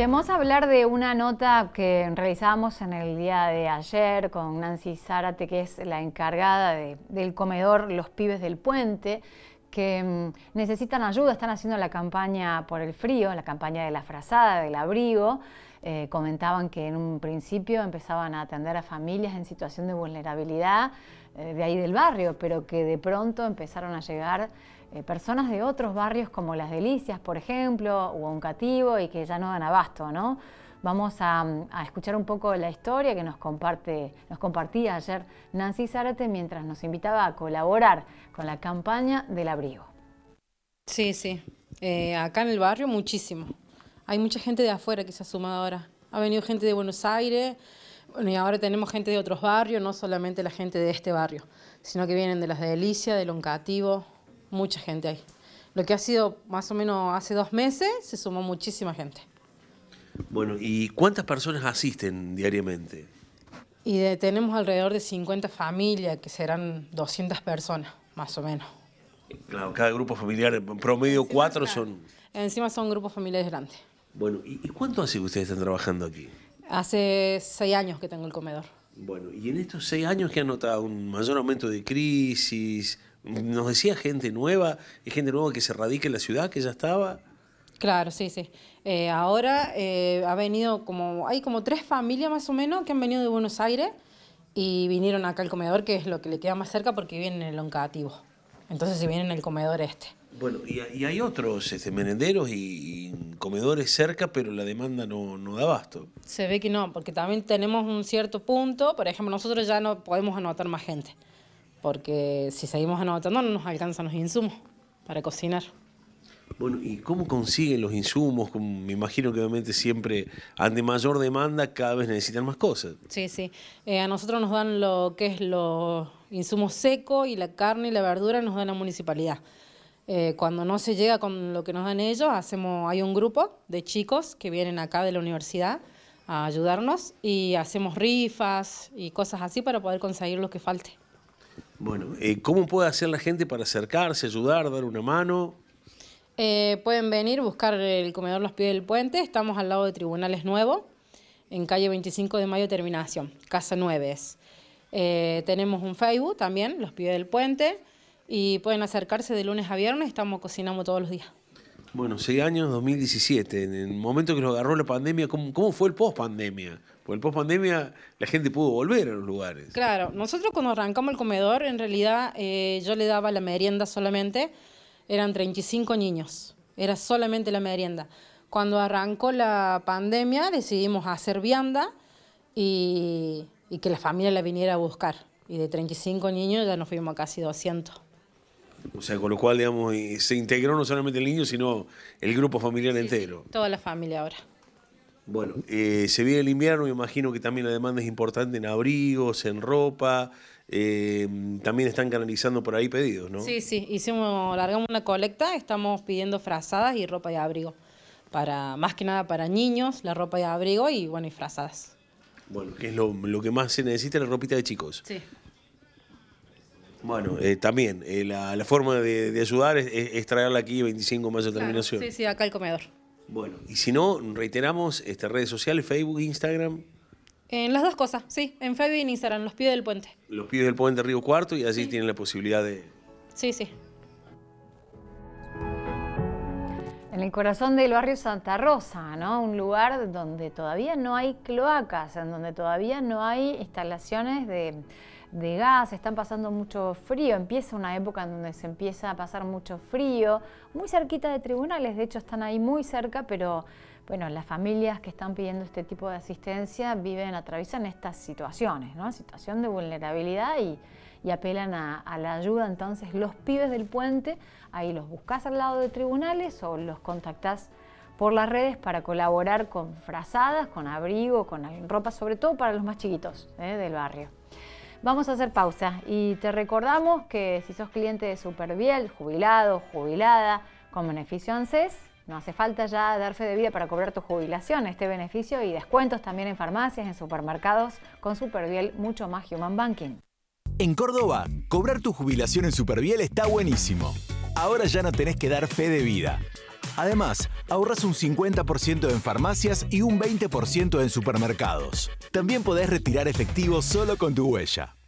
vamos a hablar de una nota que realizamos en el día de ayer con Nancy Zárate, que es la encargada del comedor Los Pibes del Puente, que mm, necesitan ayuda, están haciendo la campaña por el frío, la campaña de la frazada, del abrigo. Eh, comentaban que en un principio empezaban a atender a familias en situación de vulnerabilidad eh, de ahí del barrio, pero que de pronto empezaron a llegar eh, personas de otros barrios como Las Delicias, por ejemplo, o Uncativo, y que ya no dan abasto, ¿no? Vamos a, escuchar un poco la historia que nos, comparte, nos compartía ayer Nancy Zárate mientras nos invitaba a colaborar con la campaña del abrigo. Sí, sí. Eh, acá en el barrio muchísimo. Hay mucha gente de afuera que se ha sumado ahora. Ha venido gente de Buenos Aires, bueno, y ahora tenemos gente de otros barrios, no solamente la gente de este barrio, sino que vienen de Las de Delicia, de Loncativo, mucha gente ahí. Lo que ha sido más o menos hace dos meses, se sumó muchísima gente. Bueno, ¿y cuántas personas asisten diariamente? Y tenemos alrededor de 50 familias, que serán 200 personas, más o menos. Claro, cada grupo familiar, en promedio cuatro son... Encima son grupos familiares grandes. Bueno, ¿y, cuánto hace que ustedes están trabajando aquí? Hace seis años que tengo el comedor. Bueno, ¿y en estos seis años que han notado un mayor aumento de crisis? Nos decía gente nueva, gente nueva que se radica en la ciudad, que ya estaba. Claro, sí, sí. Eh, ahora eh, ha venido como, hay como tres familias más o menos que han venido de Buenos Aires y vinieron acá al comedor, que es lo que le queda más cerca porque vienen en el oncativo. Entonces si vienen en el comedor este. Bueno, y, hay otros este, merenderos y, comedores cerca, pero la demanda no, no da abasto. Se ve que no, porque también tenemos un cierto punto, por ejemplo, nosotros ya no podemos anotar más gente, porque si seguimos anotando no nos alcanzan los insumos para cocinar. Bueno, ¿y cómo consiguen los insumos? me imagino que obviamente siempre, ante mayor demanda, cada vez necesitan más cosas. Sí, sí. Eh, a nosotros nos dan lo que es los insumos secos y la carne y la verdura nos da la municipalidad. Eh, cuando no se llega con lo que nos dan ellos, hacemos, hay un grupo de chicos que vienen acá de la universidad a ayudarnos y hacemos rifas y cosas así para poder conseguir lo que falte. Bueno, eh, ¿cómo puede hacer la gente para acercarse, ayudar, dar una mano? Eh, pueden venir, buscar el comedor Los Pies del Puente. Estamos al lado de Tribunales Nuevo, en calle 25 de Mayo Terminación, Casa 9 eh, tenemos un Facebook también, Los Pies del Puente, y pueden acercarse de lunes a viernes, estamos cocinando todos los días. Bueno, seis años, 2017, en el momento que nos agarró la pandemia, ¿cómo, fue el post-pandemia? Porque el post-pandemia la gente pudo volver a los lugares. Claro, nosotros cuando arrancamos el comedor, en realidad eh, yo le daba la merienda solamente eran 35 niños, era solamente la merienda. Cuando arrancó la pandemia decidimos hacer vianda y, y que la familia la viniera a buscar. Y de 35 niños ya nos fuimos a casi 200. O sea, con lo cual, digamos, eh, se integró no solamente el niño, sino el grupo familiar entero. toda la familia ahora. Bueno, eh, se viene el invierno, me imagino que también la demanda es importante en abrigos, en ropa. Eh, también están canalizando por ahí pedidos, ¿no? Sí, sí, hicimos, largamos una colecta, estamos pidiendo frazadas y ropa de abrigo. Para, más que nada para niños, la ropa de abrigo y bueno, y frazadas. Bueno, que es lo, que más se necesita, la ropita de chicos. Sí. Bueno, eh, también, la, forma de, ayudar es, traerla aquí 25 más de terminación. sí, sí, acá el comedor. Bueno, y si no, reiteramos este, redes sociales, Facebook, Instagram. En las dos cosas, sí, en Facebook y Instagram, los pibes del puente. Los piedes del puente Río Cuarto y allí tienen la posibilidad de... Sí, sí. En el corazón del barrio Santa Rosa, ¿no? Un lugar donde todavía no hay cloacas, en donde todavía no hay instalaciones de de gas, están pasando mucho frío, empieza una época en donde se empieza a pasar mucho frío, muy cerquita de tribunales, de hecho están ahí muy cerca, pero bueno, las familias que están pidiendo este tipo de asistencia viven, atraviesan estas situaciones, ¿no? Situación de vulnerabilidad y, apelan a, la ayuda. Entonces, los pibes del puente, ahí los buscas al lado de tribunales o los contactás por las redes para colaborar con frazadas, con abrigo, con ropa, sobre todo para los más chiquitos ¿eh? del barrio. Vamos a hacer pausa y te recordamos que si sos cliente de Superbiel, jubilado, jubilada, con beneficio ANSES, no hace falta ya dar fe de vida para cobrar tu jubilación, este beneficio y descuentos también en farmacias, en supermercados, con Superbiel, mucho más Human Banking. En Córdoba, cobrar tu jubilación en Superviel está buenísimo. Ahora ya no tenés que dar fe de vida. Además, ahorras un 50% en farmacias y un 20% en supermercados. También podés retirar efectivo solo con tu huella.